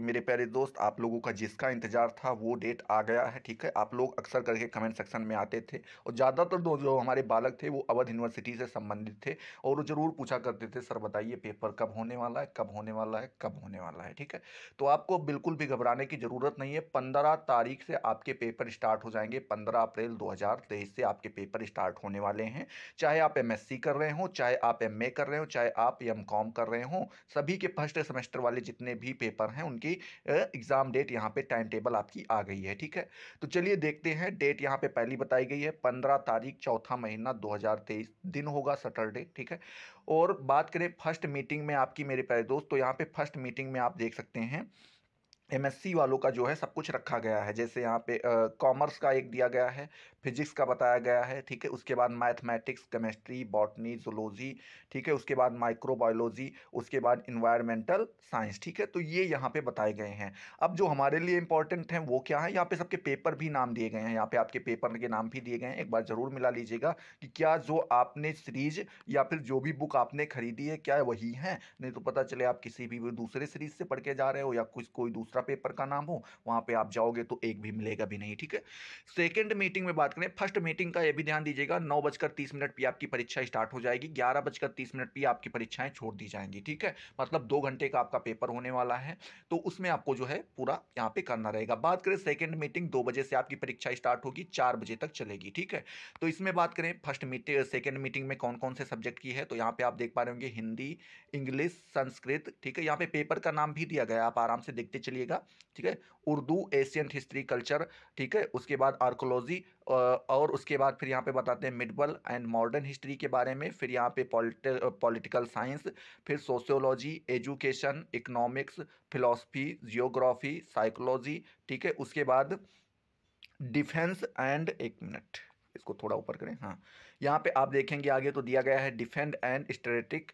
मेरे प्यारे दोस्त आप लोगों का जिसका इंतज़ार था वो डेट आ गया है ठीक है आप लोग अक्सर करके कमेंट सेक्शन में आते थे और ज़्यादातर तो जो हमारे बालक थे वो अवध यूनिवर्सिटी से संबंधित थे और वो ज़रूर पूछा करते थे सर बताइए पेपर कब होने वाला है कब होने वाला है कब होने वाला है ठीक है तो आपको बिल्कुल भी घबराने की ज़रूरत नहीं है पंद्रह तारीख से आपके पेपर स्टार्ट हो जाएंगे पंद्रह अप्रैल दो से आपके पेपर स्टार्ट होने वाले हैं चाहे आप एम कर रहे हों चाहे आप एम कर रहे हों चाहे आप एम कर रहे हों सभी के फर्स्ट सेमेस्टर वाले जितने भी पेपर हैं उनकी एग्ज़ाम डेट यहाँ पे टाइम टेबल आपकी आ गई है ठीक है तो चलिए देखते हैं डेट यहाँ पे पहली बताई गई है पंद्रह तारीख चौथा महीना दो हजार तेईस दिन होगा सैटरडे ठीक है और बात करें फर्स्ट मीटिंग में आपकी मेरे प्यारे दोस्त तो यहाँ पे फर्स्ट मीटिंग में आप देख सकते हैं एमएससी वालों का जो है सब कुछ रखा गया है जैसे यहाँ पे कॉमर्स का एक दिया गया है फिजिक्स का बताया गया है ठीक है उसके बाद मैथमेटिक्स केमिस्ट्री बॉटनी जोलॉजी ठीक है उसके बाद माइक्रोबायोलॉजी उसके बाद इन्वायरमेंटल साइंस ठीक है तो ये यहाँ पे बताए गए हैं अब जो हमारे लिए इंपॉर्टेंट हैं वो क्या है यहाँ पे सबके पेपर भी नाम दिए गए हैं यहाँ पे आपके पेपर के नाम भी दिए गए हैं एक बार ज़रूर मिला लीजिएगा कि क्या जो आपने सीरीज या फिर जो भी बुक आपने खरीदी है क्या वही है नहीं तो पता चले आप किसी भी दूसरे सीरीज से पढ़ के जा रहे हो या कुछ कोई दूसरा पेपर का नाम हो वहाँ पर आप जाओगे तो एक भी मिलेगा भी नहीं ठीक है सेकेंड मीटिंग में बात बात करें फर्स्ट मीटिंग का यह भी ध्यान दीजिएगा नौ बजकर तीस मिनट पर आपकी परीक्षा स्टार्ट हो जाएगी ग्यारह बजकर तीस मिनट पर आपकी परीक्षाएं छोड़ दी जाएंगी ठीक है मतलब दो घंटे का आपका पेपर होने वाला है तो उसमें आपको जो है पूरा यहाँ पे करना रहेगा बात करें सेकेंड मीटिंग दो बजे से आपकी परीक्षा स्टार्ट होगी चार बजे तक चलेगी ठीक है तो इसमें बात करें फर्स्ट मीटिंग सेकेंड मीटिंग में कौन कौन से सब्जेक्ट की है तो यहाँ पे आप देख पा रहे होंगे हिंदी इंग्लिश संस्कृत ठीक है यहाँ पे पेपर का नाम भी दिया गया आप आराम से देखते चलिएगा ठीक है उर्दू एशियन हिस्ट्री कल्चर ठीक है उसके बाद आर्कोलॉजी और उसके बाद फिर यहाँ पे बताते हैं मिडबल एंड मॉडर्न हिस्ट्री के बारे में फिर यहाँ पे पॉलिटिकल साइंस फिर sociology education economics philosophy geography psychology ठीक है उसके बाद डिफेंस एंड एक मिनट इसको थोड़ा ऊपर करें हाँ यहाँ पे आप देखेंगे आगे तो दिया गया है डिफेंड एंड स्टेटिक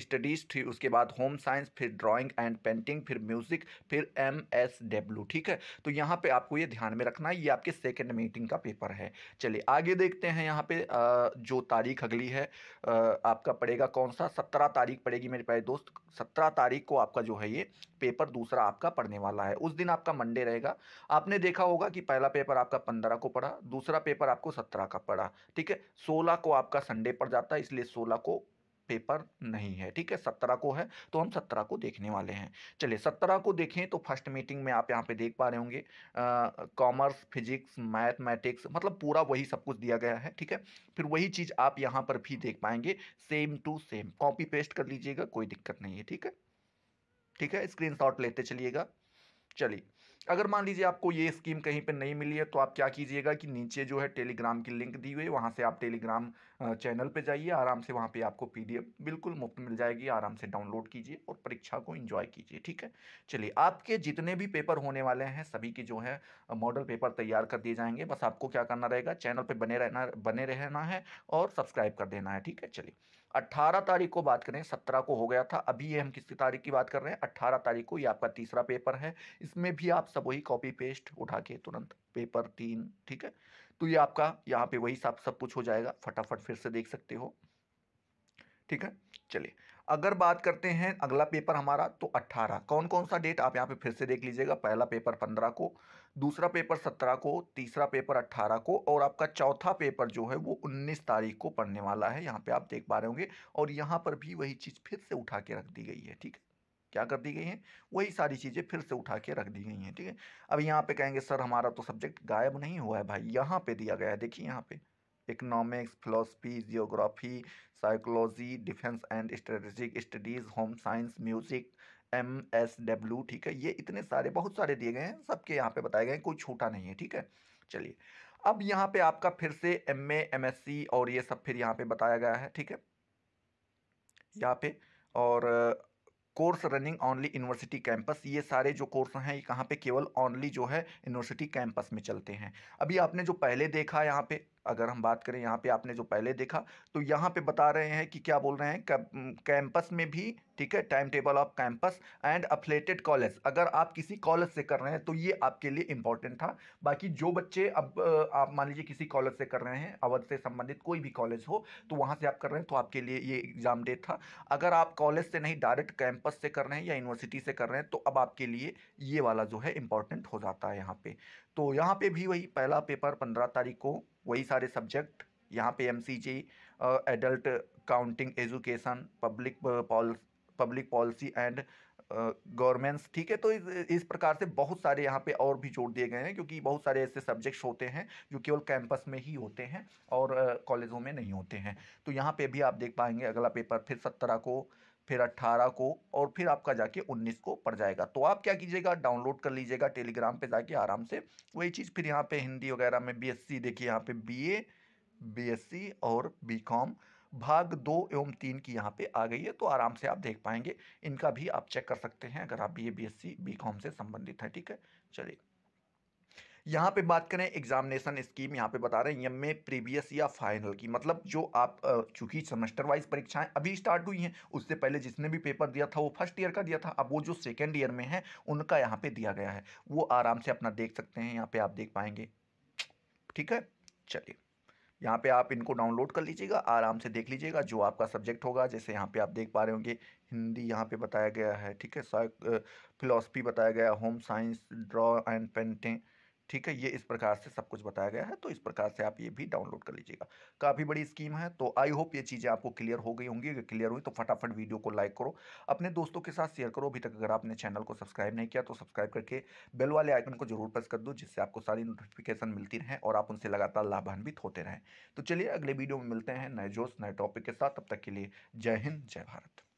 स्टडीज़ फिर उसके बाद होम साइंस फिर ड्राइंग एंड पेंटिंग फिर म्यूज़िक फिर एम एस डब्ल्यू ठीक है तो यहाँ पे आपको ये ध्यान में रखना है ये आपके सेकेंड मीटिंग का पेपर है चलिए आगे देखते हैं यहाँ पे जो तारीख अगली है आपका पड़ेगा कौन सा सत्रह तारीख पड़ेगी मेरे प्यारे दोस्त सत्रह तारीख को आपका जो है ये पेपर दूसरा आपका पढ़ने वाला है उस दिन आपका मंडे रहेगा आपने देखा होगा कि पहला पेपर आपका पंद्रह को पढ़ा दूसरा पेपर आपको सत्रह सत्रह का पड़ा ठीक है सोलह को आपका संडे पड़ जाता है इसलिए सोलह को पेपर नहीं है ठीक है सत्रह को है तो हम सत्रह को देखने वाले हैं चलिए सत्रह को देखें तो फर्स्ट मीटिंग में आप यहाँ पे देख पा रहे होंगे कॉमर्स फिजिक्स मैथमेटिक्स मतलब पूरा वही सब कुछ दिया गया है ठीक है फिर वही चीज़ आप यहाँ पर भी देख पाएंगे same to same copy paste कर लीजिएगा कोई दिक्कत नहीं है ठीक है ठीक है स्क्रीन लेते चलिएगा चलिए अगर मान लीजिए आपको ये स्कीम कहीं पर नहीं मिली है तो आप क्या कीजिएगा कि नीचे जो है टेलीग्राम की लिंक दी हुई है वहाँ से आप टेलीग्राम चैनल पर जाइए आराम से वहाँ पर आपको पी बिल्कुल मुफ्त मिल जाएगी आराम से डाउनलोड कीजिए और परीक्षा को इंजॉय कीजिए ठीक है चलिए आपके जितने भी पेपर होने वाले हैं सभी के जो है मॉडल पेपर तैयार कर दिए जाएंगे बस आपको क्या करना रहेगा चैनल पर बने रहना बने रहना है और सब्सक्राइब कर देना है ठीक है चलिए 18 तारीख को बात करें 17 को हो गया था अभी ये हम किसकी तारीख की बात कर रहे हैं 18 तारीख को ये आपका तीसरा पेपर है इसमें भी आप सब वही कॉपी पेस्ट उठा के तुरंत पेपर तीन ठीक है तो ये आपका यहाँ पे वही सब सब कुछ हो जाएगा फटाफट फिर से देख सकते हो ठीक है चलिए अगर बात करते हैं अगला पेपर हमारा तो 18 कौन कौन सा डेट आप यहाँ पे फिर से देख लीजिएगा पहला पेपर 15 को दूसरा पेपर 17 को तीसरा पेपर 18 को और आपका चौथा पेपर जो है वो 19 तारीख को पढ़ने वाला है यहाँ पे आप देख पा रहे होंगे और यहाँ पर भी वही चीज़ फिर से उठा के रख दी गई है ठीक है क्या कर दी गई है वही सारी चीज़ें फिर से उठा के रख दी गई हैं ठीक है अब यहाँ पे कहेंगे सर हमारा तो सब्जेक्ट गायब नहीं हुआ है भाई यहाँ पर दिया गया है देखिए यहाँ पर economics philosophy geography psychology defence and strategic studies home science music M S W ठीक है ये इतने सारे बहुत सारे दिए गए हैं सबके यहाँ पे बताए गए हैं कोई छोटा नहीं है ठीक है चलिए अब यहाँ पे आपका फिर से M A M S C और ये सब फिर यहाँ पे बताया गया है ठीक है यहाँ पे और course running only university campus ये सारे जो कोर्स हैं ये कहाँ पे केवल ऑनली जो है यूनिवर्सिटी कैंपस में चलते हैं अभी आपने जो पहले देखा यहाँ पे अगर हम बात करें यहाँ पे आपने जो पहले देखा तो यहाँ पे बता रहे हैं कि क्या बोल रहे हैं कैंपस में भी ठीक है time table of campus and affiliated college अगर आप किसी कॉलेज से कर रहे हैं तो ये आपके लिए इंपॉर्टेंट था बाकी जो बच्चे अब आप मान लीजिए किसी कॉलेज से कर रहे हैं अवध से संबंधित कोई भी कॉलेज हो तो वहाँ से आप कर रहे हैं तो आपके लिए ये एग्ज़ाम डेट था अगर आप कॉलेज से नहीं डायरेक्ट कैंपस से कर रहे हैं या यूनिवर्सिटी से कर रहे हैं तो अब आपके लिए ये वाला जो है इम्पॉर्टेंट हो जाता है यहाँ पे तो यहाँ पे भी वही पहला पेपर पंद्रह तारीख को वही सारे सब्जेक्ट यहाँ पे M C G adult counting education public poll public policy and governments ठीक है तो इस, इस प्रकार से बहुत सारे यहाँ पे और भी जोड़ दिए गए हैं क्योंकि बहुत सारे ऐसे सब्जेक्ट्स होते हैं जो केवल कैंपस में ही होते हैं और कॉलेजों uh, में नहीं होते हैं तो यहाँ पे भी आप देख पाएंगे अगला पेपर फिर सत्रह को फिर अट्ठारह को और फिर आपका जाके उन्नीस को पड़ जाएगा तो आप क्या कीजिएगा डाउनलोड कर लीजिएगा टेलीग्राम पर जाके आराम से वही चीज़ फिर यहाँ पर हिंदी वगैरह में बी देखिए यहाँ पर बी ए और बी भाग दो एवं तीन की यहाँ पे आ गई है तो आराम से आप देख पाएंगे इनका भी आप चेक कर सकते हैं अगर आप B A B S C B com से संबंधित हैं ठीक है चलिए यहाँ पे बात करें एग्जामिनेशन स्कीम यहाँ पे बता रहे हैं एम में प्रीवियस या फाइनल की मतलब जो आप चूंकि सेमेस्टर वाइज परीक्षाएं अभी स्टार्ट हुई हैं उससे पहले जिसने भी पेपर दिया था वो फर्स्ट ईयर का दिया था अब वो जो सेकेंड ईयर में है उनका यहाँ पे दिया गया है वो आराम से अपना देख सकते हैं यहाँ पे आप देख पाएंगे ठीक है चलिए यहाँ पे आप इनको डाउनलोड कर लीजिएगा आराम से देख लीजिएगा जो आपका सब्जेक्ट होगा जैसे यहाँ पे आप देख पा रहे होंगे हिंदी यहाँ पे बताया गया है ठीक है फिलोसफी बताया गया home science draw and painting ठीक है ये इस प्रकार से सब कुछ बताया गया है तो इस प्रकार से आप ये भी डाउनलोड कर लीजिएगा काफ़ी बड़ी स्कीम है तो आई होप ये चीज़ें आपको क्लियर हो गई होंगी अगर क्लियर हुई तो फटाफट वीडियो को लाइक करो अपने दोस्तों के साथ शेयर करो अभी तक अगर आपने चैनल को सब्सक्राइब नहीं किया तो सब्सक्राइब करके बेल वाले आइकन को जरूर प्रेस कर दो जिससे आपको सारी नोटिफिकेशन मिलती रहें और आप उनसे लगातार लाभान्वित होते रहें तो चलिए अगले वीडियो में मिलते हैं नए जोश नए टॉपिक के साथ तब तक के लिए जय हिंद जय भारत